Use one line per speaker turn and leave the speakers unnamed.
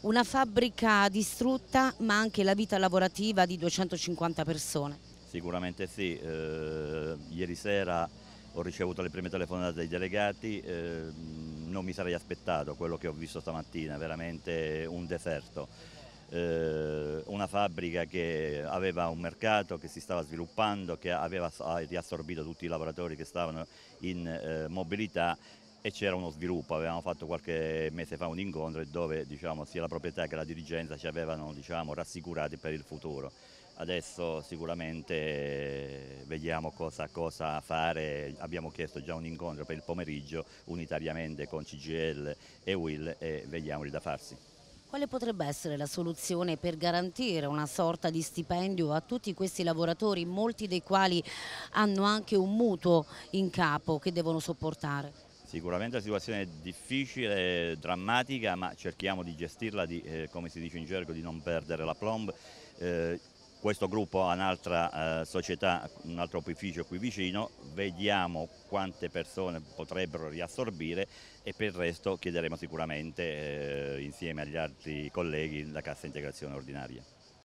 Una fabbrica distrutta ma anche la vita lavorativa di 250 persone.
Sicuramente sì, eh, ieri sera ho ricevuto le prime telefonate dai delegati, eh, non mi sarei aspettato quello che ho visto stamattina, veramente un deserto. Eh, una fabbrica che aveva un mercato che si stava sviluppando, che aveva riassorbito tutti i lavoratori che stavano in eh, mobilità e c'era uno sviluppo, avevamo fatto qualche mese fa un incontro dove diciamo, sia la proprietà che la dirigenza ci avevano diciamo, rassicurati per il futuro. Adesso sicuramente eh, vediamo cosa, cosa, fare, abbiamo chiesto già un incontro per il pomeriggio unitariamente con CGL e Will e vediamoli da farsi.
Quale potrebbe essere la soluzione per garantire una sorta di stipendio a tutti questi lavoratori, molti dei quali hanno anche un mutuo in capo che devono sopportare?
Sicuramente la situazione è difficile, drammatica, ma cerchiamo di gestirla, di, eh, come si dice in gergo, di non perdere la plomb. Eh, questo gruppo ha un'altra eh, società, un altro opificio qui vicino, vediamo quante persone potrebbero riassorbire e per il resto chiederemo sicuramente eh, insieme agli altri colleghi la cassa integrazione ordinaria.